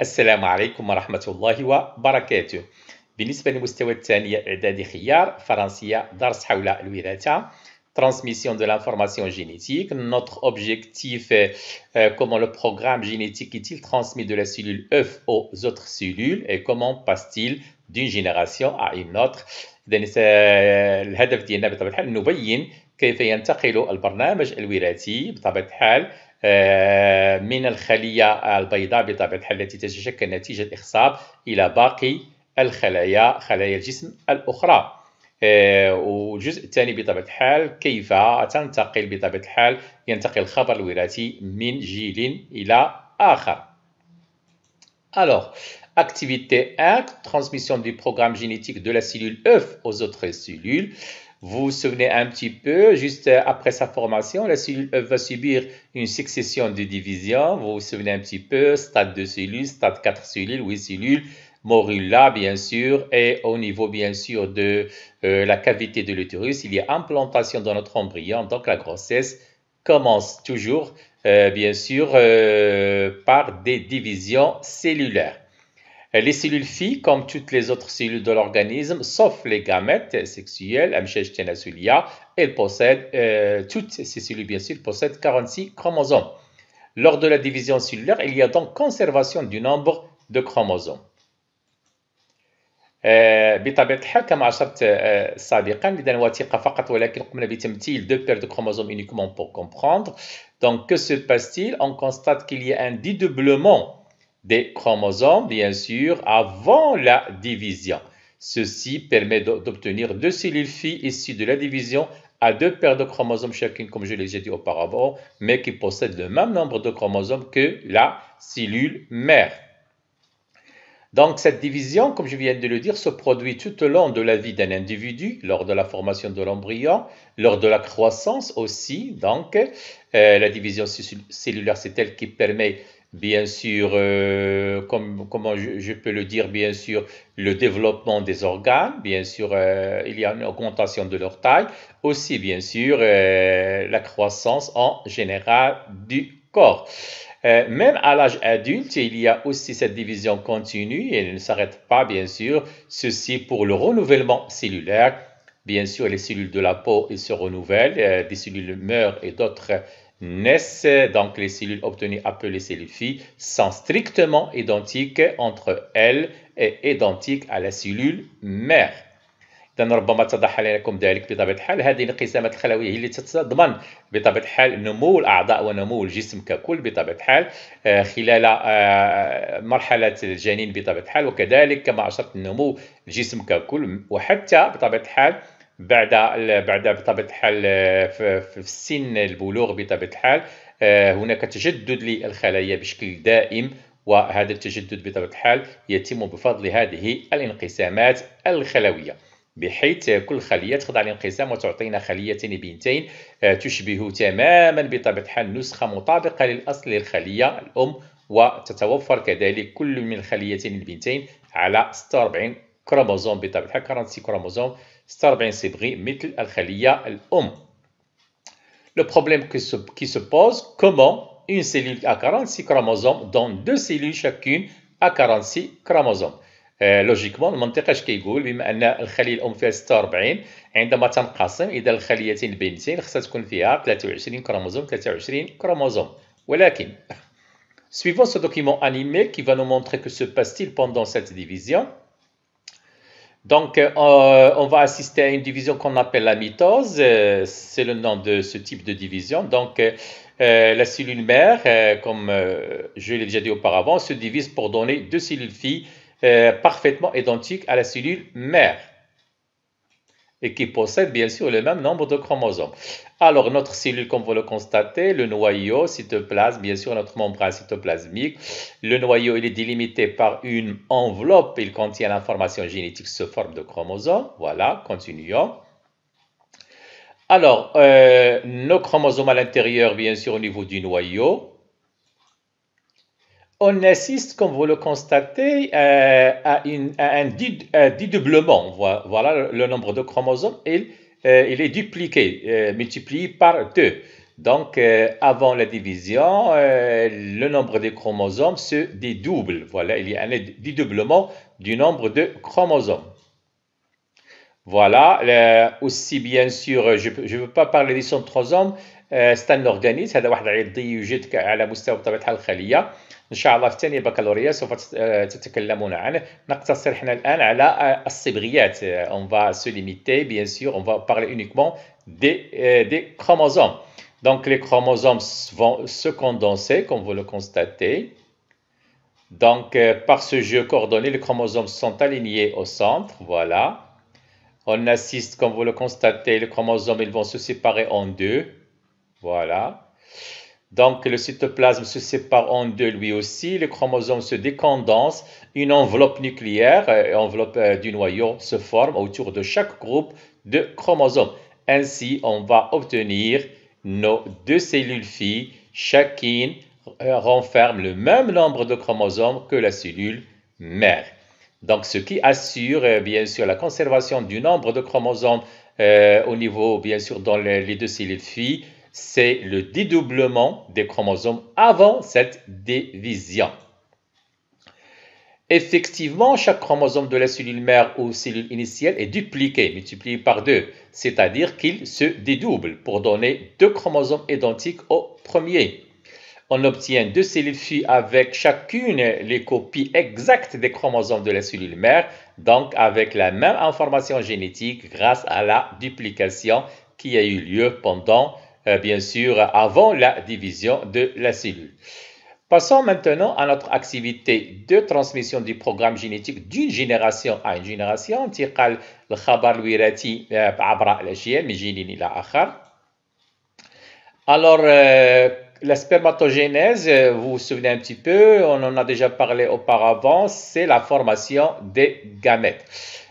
السلام عليكم ورحمة الله وبركاته بالنسبة للمستوى الثاني إعداد خيار فرنسية درس حول الوراثة transmission de l'information génétique. Notre objectif, euh, comment le programme génétique est-il transmis de la cellule œuf aux autres cellules et comment passe-t-il d'une génération à une autre le euh, الهدف ديالنا بطبيعة الحال نبين كيف ينتقل البرنامج الوراثي بطبيعة الحال آه، من الخلية البيضاء بطبيعة الحال التي تتشكل نتيجة إخصاب إلى باقي الخلايا خلايا الجسم الأخرى آه، والجزء الثاني بطبيعة الحال كيف تنتقل بطبيعة الحال ينتقل الخبر الوراثي من جيل إلى آخر Alors, activité 1, transmission du programme génétique de la cellule œuf aux autres cellules. Vous vous souvenez un petit peu, juste après sa formation, cellule va subir une succession de divisions. Vous vous souvenez un petit peu, stade 2 cellules, stade 4 cellules, 8 cellules, morula bien sûr, et au niveau bien sûr de euh, la cavité de l'utérus, il y a implantation dans notre embryon, donc la grossesse commence toujours euh, bien sûr euh, par des divisions cellulaires. Euh, les cellules filles, comme toutes les autres cellules de l'organisme, sauf les gamètes sexuelles, elles possèdent, euh, toutes ces cellules bien sûr, possèdent 46 chromosomes. Lors de la division cellulaire, il y a donc conservation du nombre de chromosomes. Euh, بطبيعه الحال كما اشرت سابقا وثيقة فقط ولكن قمنا بتمثيل uniquement pour comprendre donc que se passe-t-il on constate qu'il y a un dédoublement des chromosomes, bien sûr, avant la division. Ceci permet d'obtenir deux cellules filles issues de la division à deux paires de chromosomes chacune, comme je l'ai dit auparavant, mais qui possèdent le même nombre de chromosomes que la cellule mère. Donc cette division, comme je viens de le dire, se produit tout au long de la vie d'un individu, lors de la formation de l'embryon, lors de la croissance aussi. Donc euh, la division cellulaire, c'est elle qui permet bien sûr, euh, comme, comment je, peux le dire, bien sûr, le développement des organes, bien sûr, euh, il y a une augmentation de leur taille, aussi, bien sûr, euh, la croissance en général du corps. même à l'âge adulte, il y a aussi cette division continue et elle ne s'arrête pas, bien sûr, ceci pour le renouvellement cellulaire. Bien sûr, les cellules de la peau, se renouvellent, des cellules meurent et d'autres naissent, donc les cellules obtenues appelées cellules filles, sont strictement identiques entre elles et identiques à la cellule mère. إذن ربما تضح لكم ذلك بطبيعه الحال هذه الانقسامات الخلويه هي التي تتضمن بطبيعه الحال نمو الاعضاء ونمو الجسم ككل بطبيعه الحال آه، خلال آه، مرحله الجنين بطبيعه الحال وكذلك كما اشرت نمو الجسم ككل وحتى بطبيعه الحال بعد بعد بطبيعه الحال آه، في سن البلوغ بطبيعه الحال آه، هناك تجدد للخلايا بشكل دائم وهذا التجدد بطبيعه الحال يتم بفضل هذه الانقسامات الخلويه بحيث كل خلية تخضع لانقسام وتعطينا خليتين بنتين آه، تشبه تماما بطبيعة الحال نسخة مطابقة للأصل للخلية الأم وتتوفر كذلك كل من الخليتين البنتين على 46 كروموزوم بطبيعة الحال 46 كروموزوم 46 سبغي مثل الخلية الأم. Le problème se, qui se pose, comment une cellule à 46 chromosomes donne deux cellules chacune à 46 chromosomes. Euh, logiquement, le لوجيكمون المنطقاش كيقول بما ان الخليه الام فيها 46 عندما تنقسم اذا الخليتين البنتين خصها تكون فيها 23 كروموزوم 23 كروموزوم ولكن suivant ce document animé qui va nous montrer que se passe-t-il pendant cette division donc, euh, on va assister à une division qu'on appelle la mitose. Euh, c'est le nom de ce type de division. Donc, euh, la cellule mère, comme je l'ai déjà dit auparavant, se divise pour donner deux cellules filles parfaitement identiques à la cellule mère et qui possède bien sûr le même nombre de chromosomes. Alors notre cellule, comme vous le constatez, le noyau cytoplasme, bien sûr notre membrane cytoplasmique, le noyau il est délimité par une enveloppe, il contient l'information génétique sous forme de chromosomes. Voilà, continuons. Alors, euh, nos chromosomes à l'intérieur, bien sûr, au niveau du noyau, on assiste, comme vous le constatez, euh, à, une, un dédoublement. Voilà le nombre de chromosomes. Il, euh, est dupliqué, euh, multiplié par deux. Donc, avant la division, le nombre de chromosomes se dédouble. Voilà, il y a un dédoublement du nombre de chromosomes. Voilà, aussi bien sûr, je ne veux pas parler des centrosomes, c'est un organisme, c'est un organisme on va se limiter bien sûr on va parler uniquement euh, des, chromosomes donc les chromosomes vont se condenser comme vous le constatez donc euh, par ce jeu coordonné les chromosomes sont alignés au centre voilà on assiste comme vous le constatez les chromosomes ils vont se séparer en deux voilà donc le cytoplasme se sépare en deux lui aussi, les chromosomes se décondense, une enveloppe nucléaire, euh, enveloppe euh, du noyau, se forme autour de chaque groupe de chromosomes. Ainsi, on va obtenir nos deux cellules filles, chacune euh, renferme le même nombre de chromosomes que la cellule mère. Donc, ce qui assure bien sûr la conservation du nombre de chromosomes au niveau, bien sûr, dans les, les deux cellules filles, c'est le dédoublement des chromosomes avant cette division. Effectivement, chaque chromosome de la cellule mère ou cellule initiale est dupliqué, multiplié par deux, c'est-à-dire qu'il se dédouble pour donner deux chromosomes identiques au premier. On obtient deux cellules filles avec chacune les copies exactes des chromosomes de la cellule mère, donc avec la même information génétique grâce à la duplication qui a eu lieu pendant euh, bien sûr, avant la division de la cellule. Passons maintenant à notre activité de transmission du programme génétique d'une génération à une génération. Euh, Alors, euh, la spermatogénèse, vous vous souvenez un petit peu, on en a déjà parlé auparavant, c'est la formation des gamètes.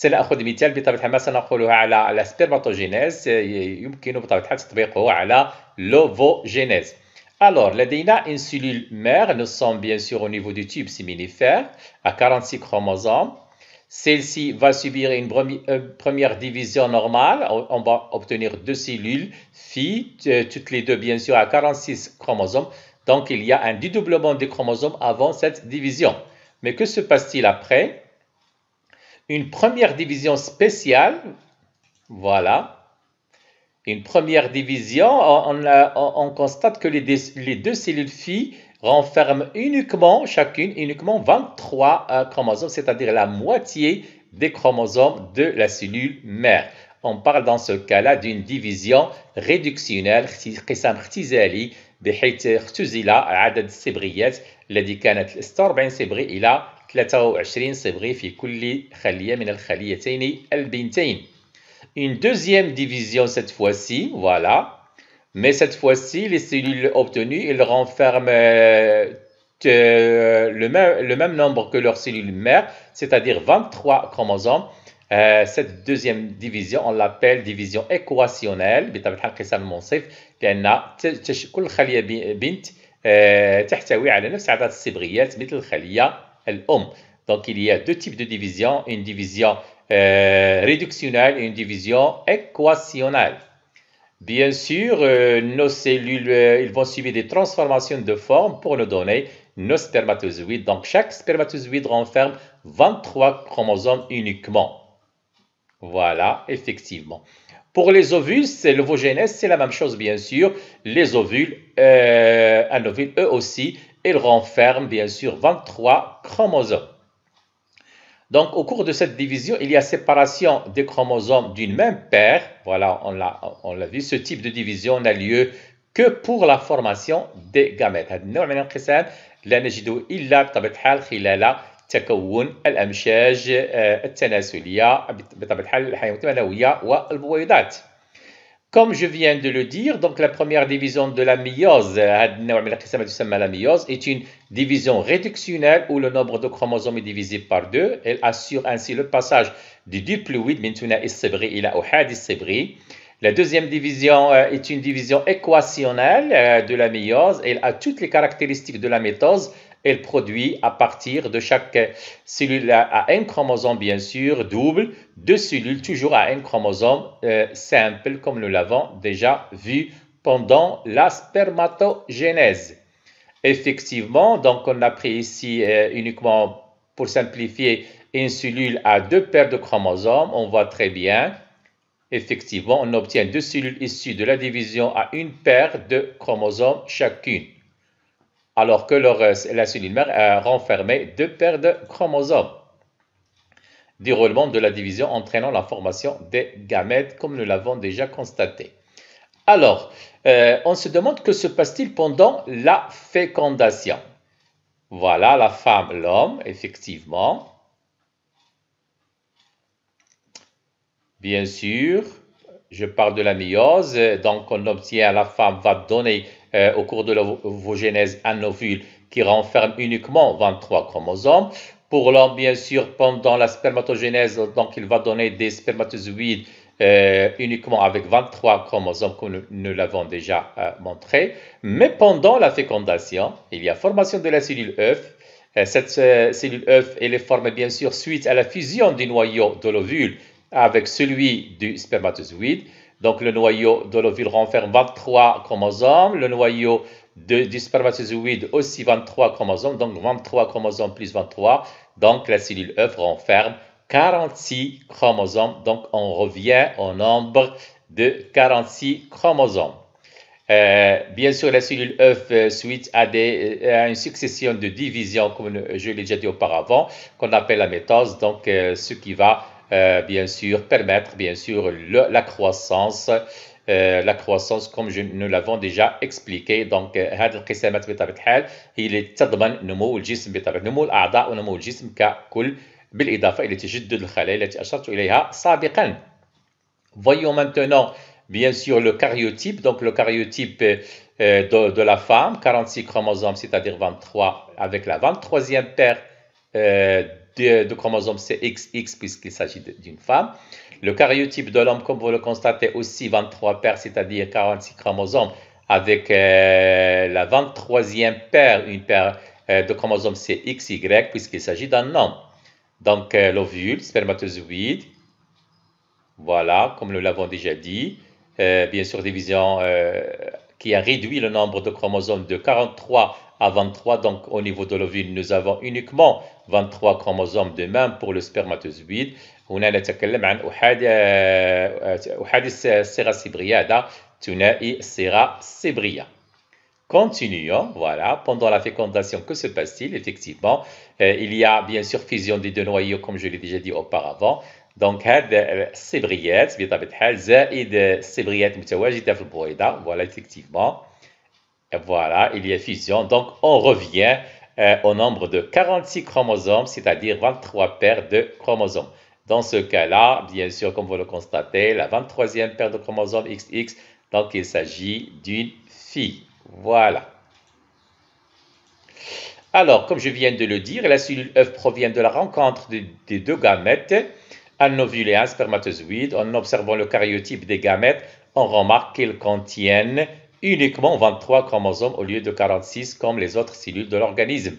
سناخذ مثال بطبيعه الحال ما سنقولها la على سبيرماتوجينيز يمكن بطبيعه الحال تطبيقه على لوفوجينيز Alors, est une cellule mère, nous sommes bien sûr au niveau du tube séminifère, à 46 chromosomes. Celle-ci va subir une première division normale. On va obtenir deux cellules filles, euh, toutes les deux bien sûr à 46 chromosomes. Donc, il y a un dédoublement des chromosomes avant cette division. Mais que se passe-t-il après une première division spéciale. Voilà. Une première division, on, constate que les, les deux cellules filles renferment uniquement, chacune, uniquement 23 euh, chromosomes, c'est-à-dire la moitié des chromosomes de la cellule mère. On parle dans ce cas-là d'une division réductionnelle, 23 صبغي في كل خلية من الخليتين البنتين. Une deuxième division cette fois-ci, voilà. Mais cette fois-ci, les cellules obtenues, elles renferment euh, le, même, le, même, nombre que leurs cellules mères, c'est-à-dire 23 chromosomes. Euh, cette deuxième division, on l'appelle division équationnelle. تحتوي على نفس عدد الصبغيات مثل cellules donc, il y a deux types de divisions, une division euh, réductionnelle et une division équationnelle. Bien sûr, euh, nos cellules euh, ils vont subir des transformations de forme pour nous donner nos spermatozoïdes. Donc, chaque spermatozoïde renferme 23 chromosomes uniquement. Voilà, effectivement. Pour les ovules, c'est l'ovogénèse, c'est la même chose, bien sûr. Les ovules, un ovule, eux aussi, il renferme bien sûr 23 chromosomes. Donc, au cours de cette division, il y a séparation des chromosomes d'une même paire. Voilà, on l'a vu, ce type de division n'a lieu que pour la formation des gamètes. Comme je viens de le dire, donc la première division de la méiose est une division réductionnelle où le nombre de chromosomes est divisé par deux. Elle assure ainsi le passage du diploïde, la deuxième division euh, est une division équationnelle euh, de la méiose. Elle a toutes les caractéristiques de la métose, elle produit à partir de chaque cellule à un chromosome, bien sûr, double, deux cellules toujours à un chromosome euh, simple, comme nous l'avons déjà vu pendant la spermatogénèse. Effectivement, donc on a pris ici euh, uniquement pour simplifier une cellule à deux paires de chromosomes, on voit très bien. Effectivement, on obtient deux cellules issues de la division à une paire de chromosomes chacune alors que euh, la cellule mère euh, renfermé deux paires de chromosomes. Déroulement de la division entraînant la formation des gamètes, comme nous l'avons déjà constaté. Alors, euh, on se demande que se passe-t-il pendant la fécondation Voilà la femme, l'homme, effectivement. Bien sûr, je parle de la méiose, donc on obtient, la femme va donner euh, au cours de la l'ovogénèse un ovule qui renferme uniquement 23 chromosomes. Pour l'homme, bien sûr, pendant la spermatogénèse, donc il va donner des spermatozoïdes euh, uniquement avec 23 chromosomes, comme nous, l'avons déjà euh, montré. Mais pendant la fécondation, il y a formation de la cellule œuf. Cette cellule œuf, elle est formée bien sûr suite à la fusion du noyau de l'ovule avec celui du spermatozoïde. Donc le noyau de l'ovule renferme 23 chromosomes, le noyau de, du spermatozoïde aussi 23 chromosomes, donc 23 chromosomes plus 23. Donc la cellule œuf renferme 46 chromosomes. Donc on revient au nombre de 46 chromosomes. Euh, bien sûr, la cellule œuf euh, suite euh, à, une succession de divisions, comme je l'ai déjà dit auparavant, qu'on appelle la métose, donc ce qui va euh, bien sûr, permettre, bien sûr, la croissance. Euh, la croissance comme je, nous l'avons déjà expliqué donc voyons maintenant bien sûr le cariotype donc le cariotype euh, de, de, la femme 46 chromosomes c'est-à-dire 23 avec la 23e paire euh, de, chromosomes CXX puisqu'il s'agit d'une femme. Le cariotype de l'homme, comme vous le constatez, aussi 23 paires, c'est-à-dire 46 chromosomes, avec euh, la 23e paire, une paire euh, de chromosomes CXY, puisqu'il s'agit d'un homme. Donc, euh, l'ovule, spermatozoïde, voilà, comme nous l'avons déjà dit, bien sûr, division qui a réduit le nombre de chromosomes de 43 à 23. Donc au niveau de l'ovule, nous avons uniquement 23 chromosomes de même pour le spermatozoïde. هنا نتكلم عن السبرية Continuons, voilà, pendant la fécondation, que se passe-t-il Effectivement, euh, il y a bien sûr fusion des deux noyaux, comme je l'ai déjà dit auparavant. Donc, الحال زائد في voilà, effectivement. Voilà, il y a fusion. Donc, on revient euh, au nombre de 46 chromosomes, c'est-à-dire 23 paires de chromosomes. Dans ce cas-là, bien sûr, comme vous le constatez, la 23e paire de chromosomes XX, donc il s'agit d'une fille. Voilà. Alors, comme je viens de le dire, la cellule œuf e provient de la rencontre des deux gamètes, un ovule et un spermatozoïde. En observant le cariotype des gamètes, on remarque qu'ils contiennent uniquement 23 chromosomes au lieu de 46 comme les autres cellules de l'organisme.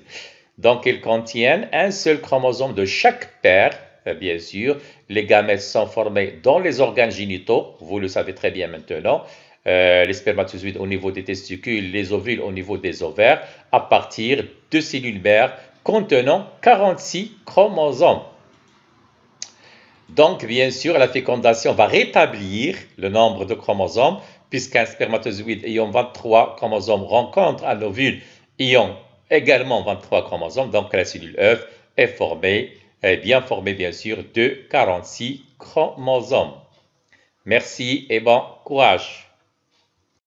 Donc, ils contiennent un seul chromosome de chaque paire, euh, bien sûr. Les gamètes sont formés dans les organes génitaux, vous le savez très bien maintenant. Euh, les spermatozoïdes au niveau des testicules, les ovules au niveau des ovaires, à partir de cellules mères contenant 46 chromosomes. Donc, bien sûr, la fécondation va rétablir le nombre de chromosomes puisqu'un spermatozoïde ayant 23 chromosomes rencontre un ovule ayant également 23 chromosomes, donc la cellule œuf est formée, est bien formée bien sûr, de 46 chromosomes. Merci et bon courage.